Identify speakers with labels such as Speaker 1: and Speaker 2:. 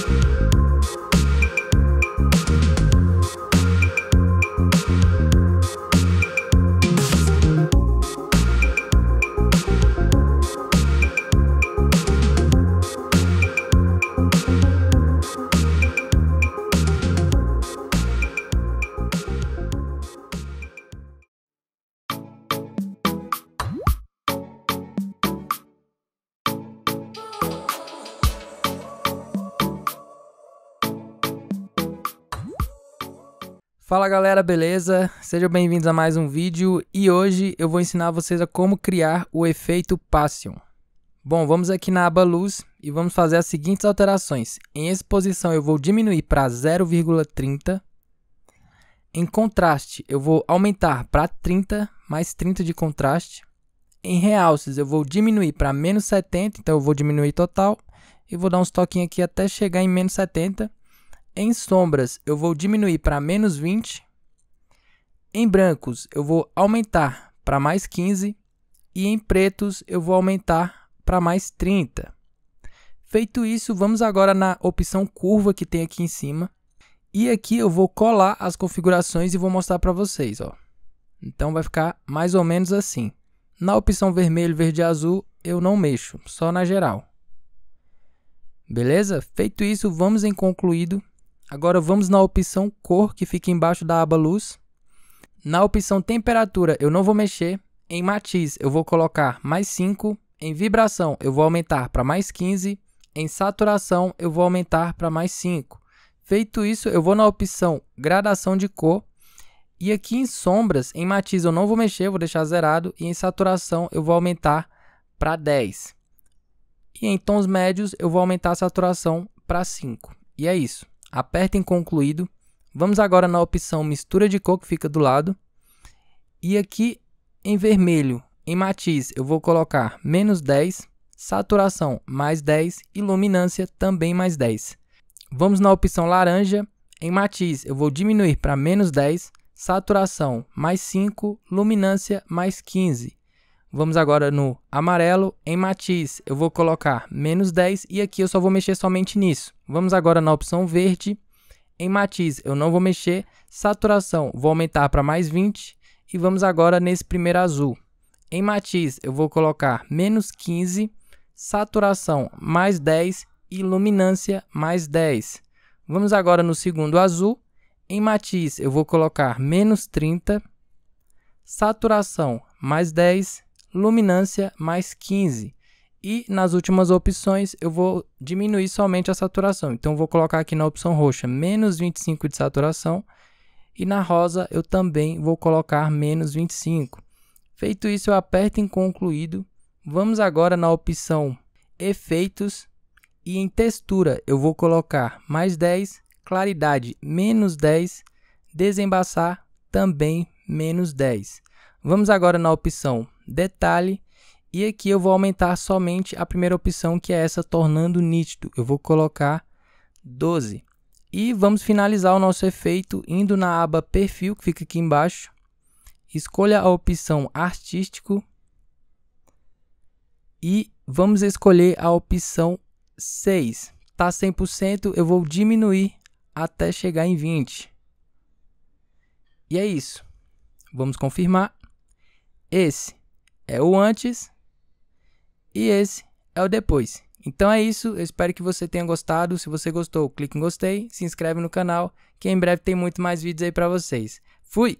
Speaker 1: Thank you. Fala galera, beleza? Sejam bem-vindos a mais um vídeo e hoje eu vou ensinar vocês a como criar o efeito Passion. Bom, vamos aqui na aba Luz e vamos fazer as seguintes alterações. Em exposição eu vou diminuir para 0,30. Em contraste eu vou aumentar para 30, mais 30 de contraste. Em realces eu vou diminuir para menos 70, então eu vou diminuir total. E vou dar uns toquinhos aqui até chegar em menos 70. Em sombras, eu vou diminuir para menos 20. Em brancos, eu vou aumentar para mais 15. E em pretos, eu vou aumentar para mais 30. Feito isso, vamos agora na opção curva que tem aqui em cima. E aqui eu vou colar as configurações e vou mostrar para vocês. Ó. Então vai ficar mais ou menos assim. Na opção vermelho, verde e azul, eu não mexo, só na geral. Beleza? Feito isso, vamos em concluído. Agora vamos na opção cor, que fica embaixo da aba luz. Na opção temperatura, eu não vou mexer. Em matiz, eu vou colocar mais 5. Em vibração, eu vou aumentar para mais 15. Em saturação, eu vou aumentar para mais 5. Feito isso, eu vou na opção gradação de cor. E aqui em sombras, em matiz eu não vou mexer, vou deixar zerado. E em saturação eu vou aumentar para 10. E em tons médios eu vou aumentar a saturação para 5. E é isso. Aperta em concluído. Vamos agora na opção mistura de cor que fica do lado. E aqui em vermelho, em matiz, eu vou colocar menos 10, saturação mais 10 e luminância também mais 10. Vamos na opção laranja, em matiz eu vou diminuir para menos 10, saturação mais 5, luminância mais 15 Vamos agora no amarelo em matiz. Eu vou colocar menos 10 e aqui eu só vou mexer somente nisso. Vamos agora na opção verde. Em matiz eu não vou mexer. Saturação vou aumentar para mais 20. E vamos agora nesse primeiro azul. Em matiz eu vou colocar menos 15. Saturação mais 10. E luminância mais 10. Vamos agora no segundo azul. Em matiz eu vou colocar menos 30. Saturação mais 10 luminância mais 15. E nas últimas opções eu vou diminuir somente a saturação. Então vou colocar aqui na opção roxa menos 25 de saturação e na rosa eu também vou colocar menos 25. Feito isso eu aperto em concluído. Vamos agora na opção efeitos e em textura eu vou colocar mais 10, claridade menos 10, desembaçar também menos 10. Vamos agora na opção detalhe. E aqui eu vou aumentar somente a primeira opção, que é essa tornando nítido. Eu vou colocar 12. E vamos finalizar o nosso efeito indo na aba perfil, que fica aqui embaixo. Escolha a opção artístico. E vamos escolher a opção 6. Está 100%, eu vou diminuir até chegar em 20. E é isso. Vamos confirmar. Esse é o antes e esse é o depois. Então é isso, eu espero que você tenha gostado. Se você gostou, clique em gostei, se inscreve no canal, que em breve tem muito mais vídeos aí para vocês. Fui!